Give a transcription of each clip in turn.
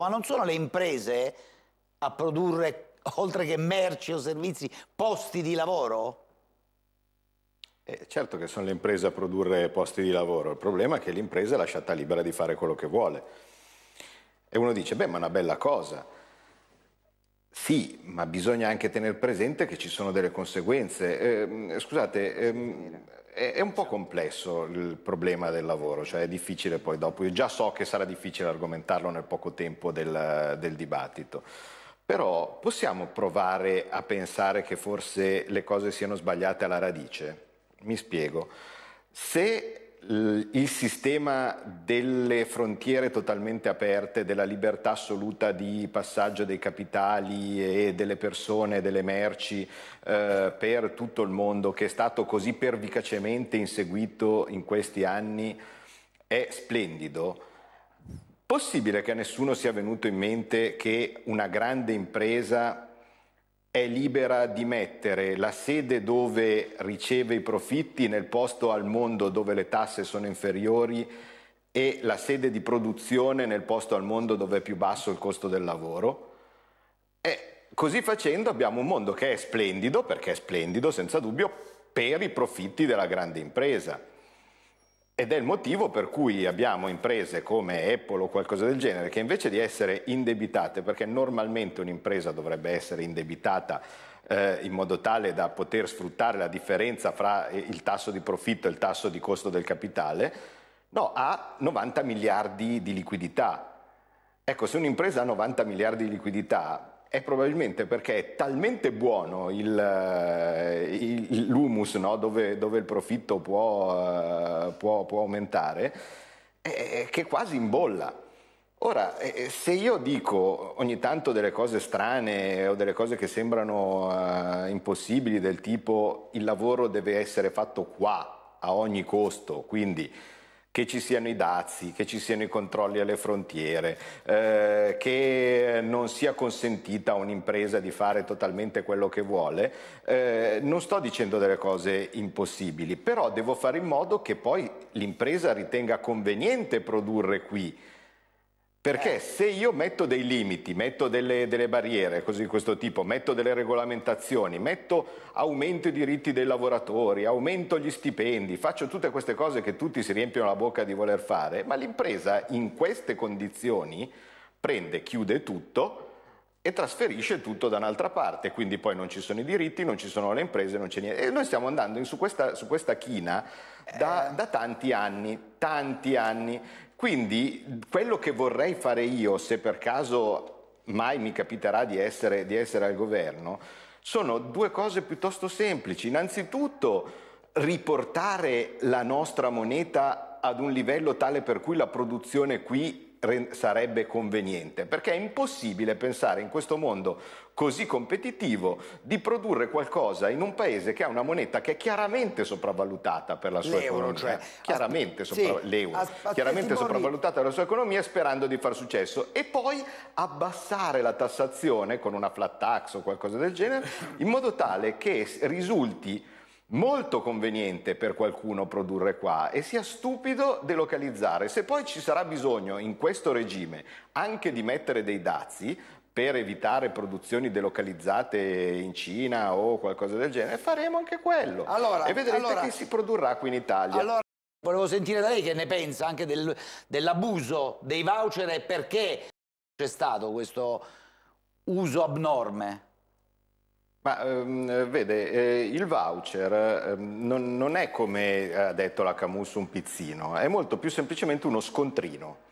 Ma non sono le imprese a produrre, oltre che merci o servizi, posti di lavoro? Eh, certo che sono le imprese a produrre posti di lavoro, il problema è che l'impresa è lasciata libera di fare quello che vuole. E uno dice, beh, ma è una bella cosa. Sì, ma bisogna anche tenere presente che ci sono delle conseguenze. Eh, scusate, ehm, è, è, un po' complesso il problema del lavoro, cioè è difficile poi dopo. Io già so che sarà difficile argomentarlo nel poco tempo del, del dibattito. Però possiamo provare a pensare che forse le cose siano sbagliate alla radice? Mi spiego. Se eh, il sistema delle frontiere totalmente aperte, della libertà assoluta di passaggio dei capitali e delle persone, delle merci eh, per tutto il mondo, che è stato così pervicacemente inseguito in questi anni, è splendido. Possibile che a nessuno sia venuto in mente che una grande impresa è libera di mettere la sede dove riceve i profitti nel posto al mondo dove le tasse sono inferiori e la sede di produzione nel posto al mondo dove è più basso il costo del lavoro. E così facendo abbiamo un mondo che è splendido, perché è splendido senza dubbio, per i profitti della grande impresa. Ed è il motivo per cui abbiamo imprese come Apple o qualcosa del genere che invece di essere indebitate, perché normalmente un'impresa dovrebbe essere indebitata eh, in modo tale da poter sfruttare la differenza fra eh, il tasso di profitto e il tasso di costo del capitale, no, ha 90 miliardi di liquidità. Ecco, se un'impresa ha 90 miliardi di liquidità, è probabilmente perché è talmente buono eh, il, il, l'humus no? dove, dove, il profitto può, eh, può, può aumentare eh, eh, che quasi imbolla. Ora, se io dico ogni tanto delle cose strane o delle cose che sembrano uh, impossibili, del tipo il lavoro deve essere fatto qua a ogni costo, quindi che ci siano i dazi, che ci siano i controlli alle frontiere, eh, che non sia consentita a un'impresa di fare totalmente quello che vuole, eh, non sto dicendo delle cose impossibili, però devo fare in modo che poi l'impresa ritenga conveniente produrre qui perché eh. se io metto dei limiti, metto delle, delle, barriere, così di questo tipo, metto delle regolamentazioni, metto, aumento i diritti dei lavoratori, aumento gli stipendi, faccio tutte queste cose che tutti si riempiono la bocca di voler fare, ma l'impresa in queste condizioni prende, chiude tutto, e trasferisce tutto da un'altra parte, quindi poi non ci sono i diritti, non ci sono le imprese, non c'è niente. E noi stiamo andando in, su, questa, su, questa, china da, eh. da tanti anni, tanti anni. Quindi quello che vorrei fare io, se per caso mai mi capiterà di essere, di essere, al governo, sono due cose piuttosto semplici. Innanzitutto riportare la nostra moneta ad un livello tale per cui la produzione qui sarebbe conveniente, perché è impossibile pensare in questo mondo così competitivo di produrre qualcosa in un paese che ha una moneta che è chiaramente sopravvalutata per la sua economia, cioè, chiaramente, sopra- sì, chiaramente sopravvalutata per la sua economia sperando di far successo e poi abbassare la tassazione con una flat tax o qualcosa del genere in modo tale che risulti molto conveniente per qualcuno produrre qua e sia stupido delocalizzare. Se poi ci sarà bisogno in questo regime anche di mettere dei dazi per evitare produzioni delocalizzate in Cina o qualcosa del genere, faremo anche quello. Allora, e vedrete allora, che si produrrà qui in Italia. Allora... Volevo sentire da lei che ne pensa anche del, dell'abuso dei voucher e perché c'è stato questo uso abnorme. Ma ehm, vede, eh, il voucher eh, non, non, è come ha detto la Camus un pizzino, è molto più semplicemente uno scontrino.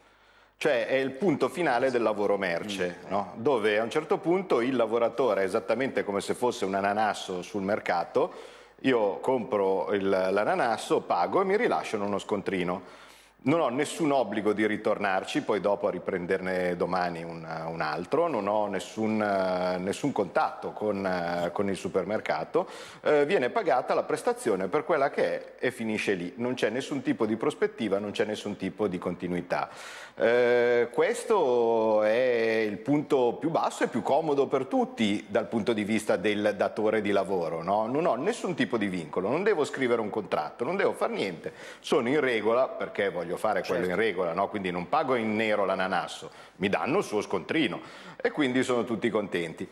Cioè è il punto finale del lavoro merce, mm. no? dove a un certo punto il lavoratore, esattamente come se fosse un ananasso sul mercato, io compro l'ananasso, pago e mi rilasciano uno scontrino. Non ho nessun obbligo di ritornarci, poi dopo a riprenderne domani un, un altro, non ho nessun, eh, nessun contatto con, eh, con, il supermercato, uh, viene pagata la prestazione per quella che è e finisce lì, non c'è nessun tipo di prospettiva, non c'è nessun tipo di continuità. questo è il punto più basso e più comodo per tutti dal punto di vista del datore di lavoro, no? non ho nessun tipo di vincolo, non devo scrivere un contratto, non devo fare niente, sono in regola perché voglio voglio fare certo. quello in certo. regola, no? quindi non pago in nero l'ananasso, mi danno il suo scontrino e quindi sono tutti contenti.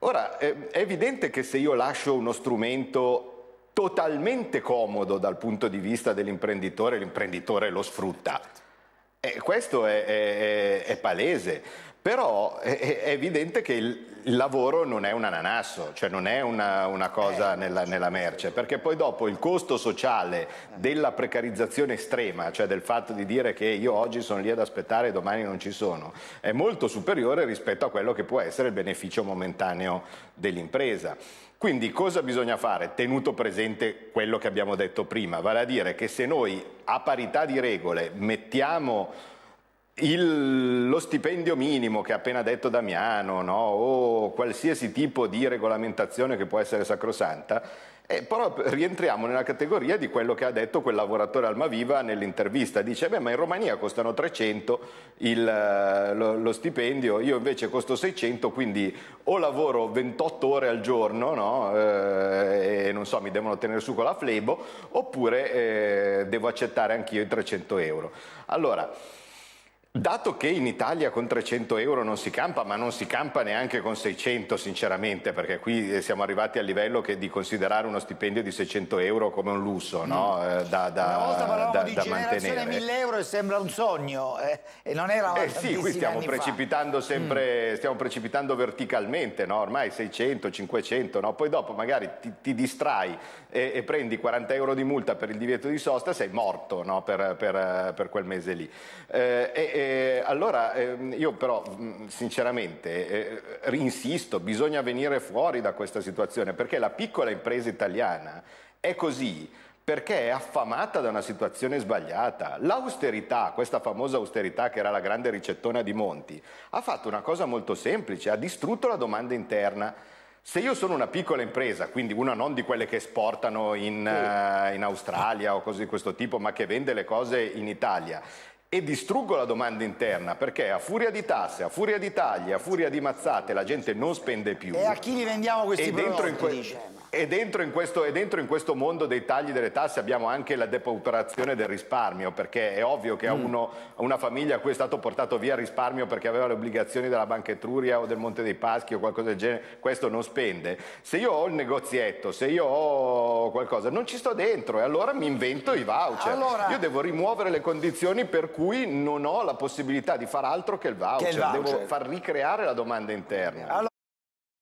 Ora, è evidente che se io lascio uno strumento totalmente comodo dal punto di vista dell'imprenditore, l'imprenditore lo sfrutta. E questo è, è, è palese. Però è, è evidente che il, il lavoro non è un ananasso, cioè non è una, una cosa eh, nella, nella, merce, perché poi dopo il costo sociale della precarizzazione estrema, cioè del fatto di dire che io oggi sono lì ad aspettare e domani non ci sono, è molto superiore rispetto a quello che può essere il beneficio momentaneo dell'impresa. Quindi cosa bisogna fare? Tenuto presente quello che abbiamo detto prima, vale a dire che se noi a parità di regole mettiamo il, lo stipendio minimo che ha appena detto Damiano, no? o qualsiasi tipo di regolamentazione che può essere sacrosanta, eh, però rientriamo nella categoria di quello che ha detto quel lavoratore Almaviva nell'intervista. Dice, beh, ma in Romania costano 300 il, eh, lo, lo, stipendio, io invece costo 600, quindi o lavoro 28 ore al giorno, no? eh, e non so, mi devono tenere su con la flebo, oppure eh, devo accettare anch'io i 300 euro. Allora, Dato che in Italia con 300 euro non si campa, ma non si campa neanche con 600 sinceramente, perché qui eh, siamo arrivati al livello di considerare uno stipendio di 600 euro come un lusso no? Mm. Eh, da, da, Una volta parlavamo da, di da mantenere. 1000 euro e sembra un sogno, eh? e non era eh sì, qui stiamo precipitando sempre, mm. stiamo precipitando verticalmente, no? ormai 600, 500, no? poi dopo magari ti, ti distrai e, e, prendi 40 euro di multa per il divieto di sosta, sei morto no? per, per, per, quel mese lì. Eh, e, e eh, allora ehm, io però mm, sinceramente eh, insisto, bisogna venire fuori da questa situazione perché la piccola impresa italiana è così perché è affamata da una situazione sbagliata. L'austerità, questa famosa austerità che era la grande ricettona di Monti, ha fatto una cosa molto semplice, ha distrutto la domanda interna. Se io sono una piccola impresa, quindi una non di quelle che esportano in, uh, in Australia o cose di questo tipo, ma che vende le cose in Italia, e distruggo la domanda interna perché a furia di tasse, a furia di tagli, a furia di mazzate la gente non spende più. E a chi li vendiamo questi prodotti? Que- e dentro, questo, e dentro, in questo, mondo dei tagli delle tasse abbiamo anche la depauperazione del risparmio, perché è ovvio che a, mm. uno, una famiglia a cui è stato portato via il risparmio perché aveva le obbligazioni della Banca Etruria o del Monte dei Paschi o qualcosa del genere, questo non spende. Se io ho il negozietto, se io ho qualcosa, non ci sto dentro e allora mi invento i voucher. Allora... Io devo rimuovere le condizioni per cui non ho la possibilità di far altro che il voucher, che il voucher. devo far ricreare la domanda interna. Allora...